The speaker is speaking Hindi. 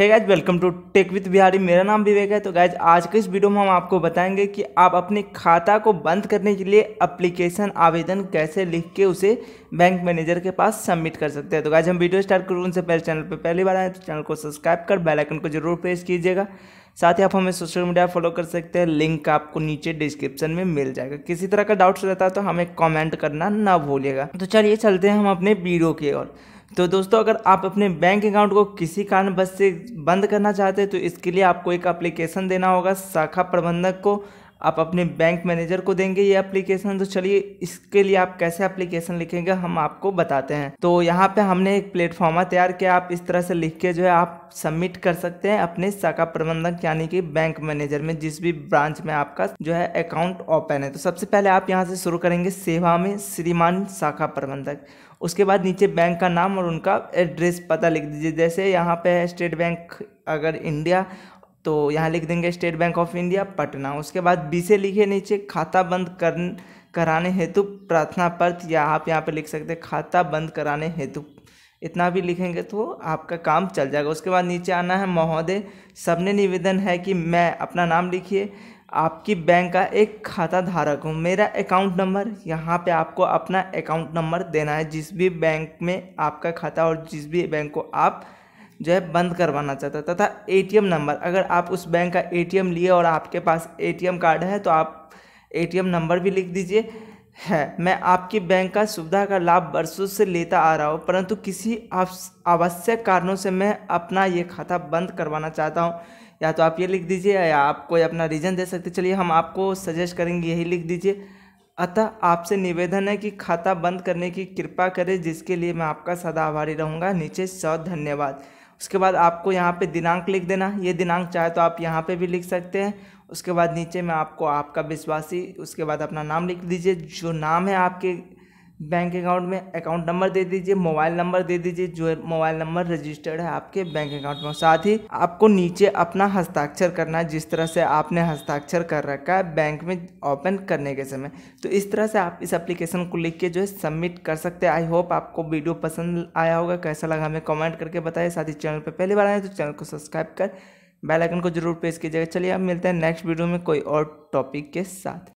है guys welcome to tech with Bihari मेरा नाम विवेक है तो गाइज आज के इस वीडियो में हम आपको बताएंगे कि आप अपने खाता को बंद करने के लिए अप्लीकेशन आवेदन कैसे लिख के उसे बैंक मैनेजर के पास सबमिट कर सकते हैं तो गाइज हम वीडियो स्टार्ट करूँ उनसे पहले चैनल पर पहली बार आए तो चैनल को सब्सक्राइब कर बेलाइकन को जरूर प्रेस कीजिएगा साथ ही आप हमें सोशल मीडिया फॉलो कर सकते हैं लिंक आपको नीचे डिस्क्रिप्शन में मिल जाएगा किसी तरह का डाउट्स रहता है तो हमें कॉमेंट करना ना भूलिएगा तो चलिए चलते हैं हम अपने वीडियो की ओर तो दोस्तों अगर आप अपने बैंक अकाउंट को किसी कारणवश से बंद करना चाहते हैं तो इसके लिए आपको एक एप्लीकेशन देना होगा शाखा प्रबंधक को आप अपने बैंक मैनेजर को देंगे ये एप्लीकेशन तो चलिए इसके लिए आप कैसे एप्लीकेशन लिखेंगे हम आपको बताते हैं तो यहाँ पे हमने एक प्लेटफॉर्मा तैयार किया आप इस तरह से लिख के जो है आप सबमिट कर सकते हैं अपने शाखा प्रबंधक यानी कि बैंक मैनेजर में जिस भी ब्रांच में आपका जो है अकाउंट ओपन है तो सबसे पहले आप यहाँ से शुरू करेंगे सेवा में श्रीमान शाखा प्रबंधक उसके बाद नीचे बैंक का नाम और उनका एड्रेस पता लिख दीजिए जैसे यहाँ पे है स्टेट बैंक अगर इंडिया तो यहाँ लिख देंगे State Bank of India Patna उसके बाद बी से लिखे नीचे खाता बंद कर कराने हेतु प्रार्थना पत्र या आप यहाँ पे लिख सकते हैं खाता बंद कराने हेतु इतना भी लिखेंगे तो आपका काम चल जाएगा उसके बाद नीचे आना है महोदय सबने निवेदन है कि मैं अपना नाम लिखिए आपकी बैंक का एक खाता धारक हूँ मेरा अकाउंट नंबर यहाँ पे आपको अपना अकाउंट नंबर देना है जिस भी बैंक में आपका खाता और जिस भी बैंक को आप जो है बंद करवाना चाहता तथा एटीएम नंबर अगर आप उस बैंक का एटीएम लिए और आपके पास एटीएम कार्ड है तो आप एटीएम नंबर भी लिख दीजिए है मैं आपकी बैंक का सुविधा का लाभ वर्षों से लेता आ रहा हूँ परंतु किसी आवश्यक कारणों से मैं अपना ये खाता बंद करवाना चाहता हूँ या तो आप ये लिख दीजिए या आप कोई अपना रीज़न दे सकते चलिए हम आपको सजेस्ट करेंगे यही लिख दीजिए अतः आपसे निवेदन है कि खाता बंद करने की कृपा करें जिसके लिए मैं आपका सदा आभारी रहूँगा नीचे सौ धन्यवाद उसके बाद आपको यहाँ पे दिनांक लिख देना ये दिनांक चाहे तो आप यहाँ पे भी लिख सकते हैं उसके बाद नीचे में आपको आपका विश्वासी उसके बाद अपना नाम लिख दीजिए जो नाम है आपके बैंक अकाउंट में अकाउंट नंबर दे दीजिए मोबाइल नंबर दे दीजिए जो मोबाइल नंबर रजिस्टर्ड है आपके बैंक अकाउंट में साथ ही आपको नीचे अपना हस्ताक्षर करना है जिस तरह से आपने हस्ताक्षर कर रखा है बैंक में ओपन करने के समय तो इस तरह से आप इस एप्लीकेशन को लिख के जो है सबमिट कर सकते हैं आई होप आपको वीडियो पसंद आया होगा कैसा लगा हमें कॉमेंट करके बताइए साथ ही चैनल पर पहली बार आए तो चैनल को सब्सक्राइब कर बेलाइकन को जरूर प्रेस कीजिएगा चलिए आप मिलते हैं नेक्स्ट वीडियो में कोई और टॉपिक के साथ